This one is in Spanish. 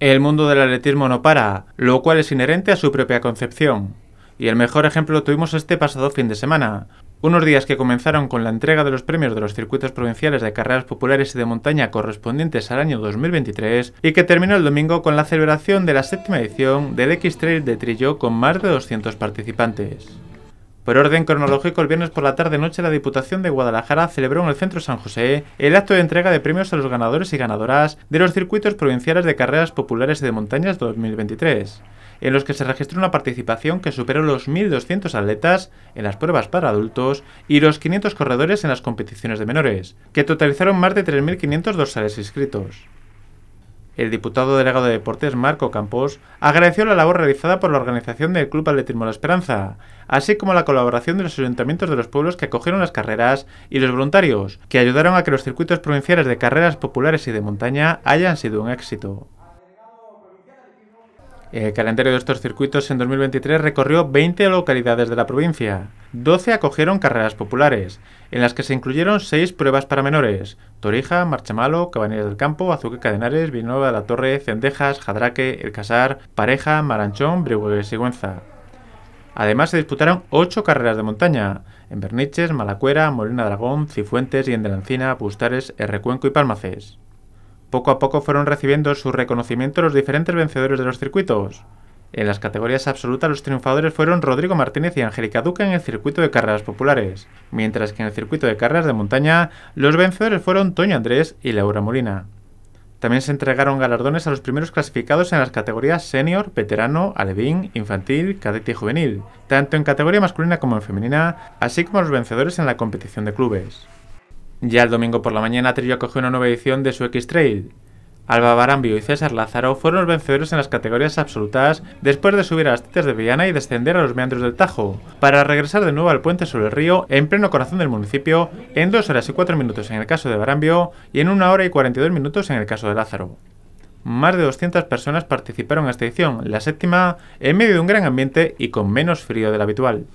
El mundo del atletismo no para, lo cual es inherente a su propia concepción. Y el mejor ejemplo lo tuvimos este pasado fin de semana, unos días que comenzaron con la entrega de los premios de los circuitos provinciales de carreras populares y de montaña correspondientes al año 2023 y que terminó el domingo con la celebración de la séptima edición del X-Trail de Trillo con más de 200 participantes. Por orden cronológico, el viernes por la tarde-noche, la Diputación de Guadalajara celebró en el Centro San José el acto de entrega de premios a los ganadores y ganadoras de los circuitos provinciales de carreras populares y de montañas 2023, en los que se registró una participación que superó los 1.200 atletas en las pruebas para adultos y los 500 corredores en las competiciones de menores, que totalizaron más de 3.500 dorsales inscritos. El diputado delegado de Deportes, Marco Campos, agradeció la labor realizada por la organización del Club Atletismo La Esperanza, así como la colaboración de los ayuntamientos de los pueblos que acogieron las carreras y los voluntarios, que ayudaron a que los circuitos provinciales de carreras populares y de montaña hayan sido un éxito. El eh, calendario de estos circuitos en 2023 recorrió 20 localidades de la provincia. 12 acogieron carreras populares, en las que se incluyeron 6 pruebas para menores: Torija, Marchamalo, Cabanillas del Campo, Azuque Cadenares, Villanueva de la Torre, Cendejas, Jadraque, El Casar, Pareja, Maranchón, Brihuega y Sigüenza. Además, se disputaron 8 carreras de montaña en Berniches, Malacuera, Molina Dragón, Cifuentes y Encina, Bustares, Errecuenco y Palmaces poco a poco fueron recibiendo su reconocimiento los diferentes vencedores de los circuitos. En las categorías absolutas los triunfadores fueron Rodrigo Martínez y Angélica Duque en el circuito de carreras populares, mientras que en el circuito de carreras de montaña los vencedores fueron Toño Andrés y Laura Molina. También se entregaron galardones a los primeros clasificados en las categorías senior, veterano, alevín, infantil, cadete y juvenil, tanto en categoría masculina como en femenina, así como a los vencedores en la competición de clubes. Ya el domingo por la mañana Trillo cogió una nueva edición de su X-Trail. Alba Barambio y César Lázaro fueron los vencedores en las categorías absolutas después de subir a las tetas de Villana y descender a los meandros del Tajo, para regresar de nuevo al puente sobre el río en pleno corazón del municipio en 2 horas y 4 minutos en el caso de Barambio y en 1 hora y 42 minutos en el caso de Lázaro. Más de 200 personas participaron en esta edición, la séptima, en medio de un gran ambiente y con menos frío del habitual.